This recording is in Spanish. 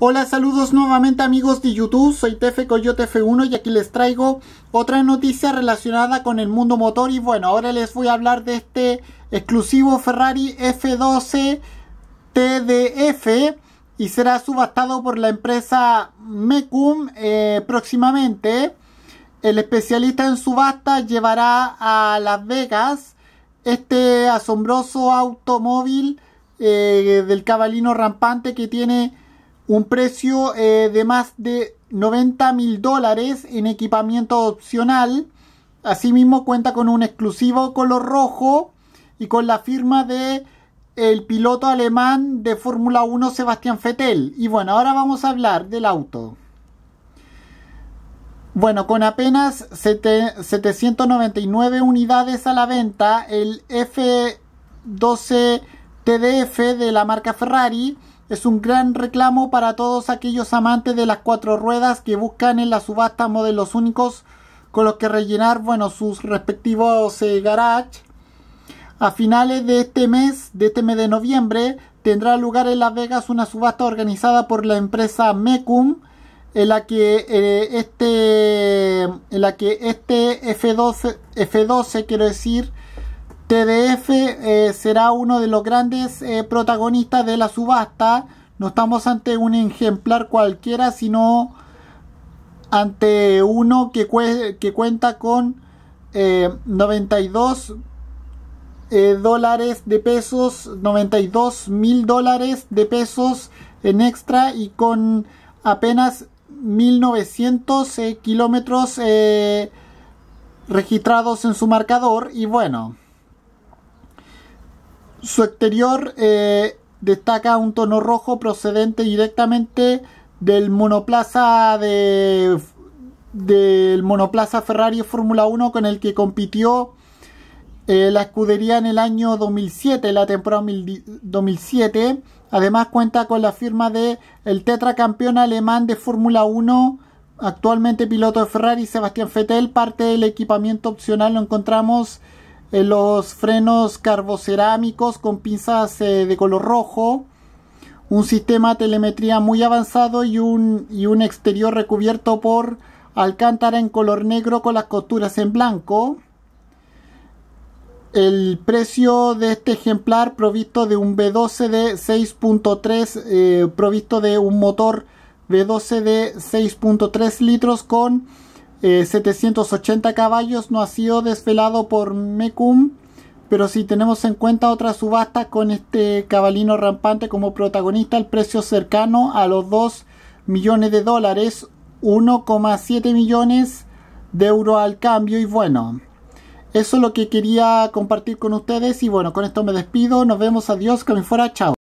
Hola, saludos nuevamente amigos de YouTube, soy Tefe Coyote F1 y aquí les traigo otra noticia relacionada con el mundo motor y bueno, ahora les voy a hablar de este exclusivo Ferrari F12 TDF y será subastado por la empresa Mecum eh, próximamente. El especialista en subasta llevará a Las Vegas este asombroso automóvil eh, del cabalino rampante que tiene un precio eh, de más de 90 mil dólares en equipamiento opcional. Asimismo cuenta con un exclusivo color rojo y con la firma de el piloto alemán de Fórmula 1 Sebastián Vettel. Y bueno, ahora vamos a hablar del auto. Bueno, con apenas 799 unidades a la venta, el F12 TDF de la marca Ferrari es un gran reclamo para todos aquellos amantes de las cuatro ruedas que buscan en la subasta modelos únicos con los que rellenar bueno, sus respectivos eh, garages. A finales de este mes, de este mes de noviembre, tendrá lugar en Las Vegas una subasta organizada por la empresa Mecum, en la que eh, este, en la que este F12, F12 quiero decir, TDF eh, será uno de los grandes eh, protagonistas de la subasta. No estamos ante un ejemplar cualquiera, sino ante uno que, cuenta con 92 eh, dólares de pesos, 92 mil dólares de pesos en extra y con apenas 1900 kilómetros registrados en su marcador y bueno. Su exterior eh, destaca un tono rojo procedente directamente del monoplaza de del monoplaza Ferrari Fórmula 1 con el que compitió eh, la escudería en el año 2007, la temporada 2007. Además cuenta con la firma de el tetracampeón alemán de Fórmula 1, actualmente piloto de Ferrari, Sebastián Fettel. Parte del equipamiento opcional lo encontramos eh, los frenos carbocerámicos con pinzas eh, de color rojo, un sistema de telemetría muy avanzado y un, exterior recubierto por alcántara en color negro con las costuras en blanco. El precio de este ejemplar provisto de un V12 de 6.3, eh, provisto de un motor V12 de 6.3 litros con 780 eh, caballos no ha sido desvelado por Mecum, pero si tenemos en cuenta otra subasta con este cabalino rampante como protagonista, el precio cercano a los 2 millones de dólares, 1,7 millones de euros al cambio y bueno, eso es lo que quería compartir con ustedes y bueno, con esto me despido, nos vemos, adiós, que me fuera, chao.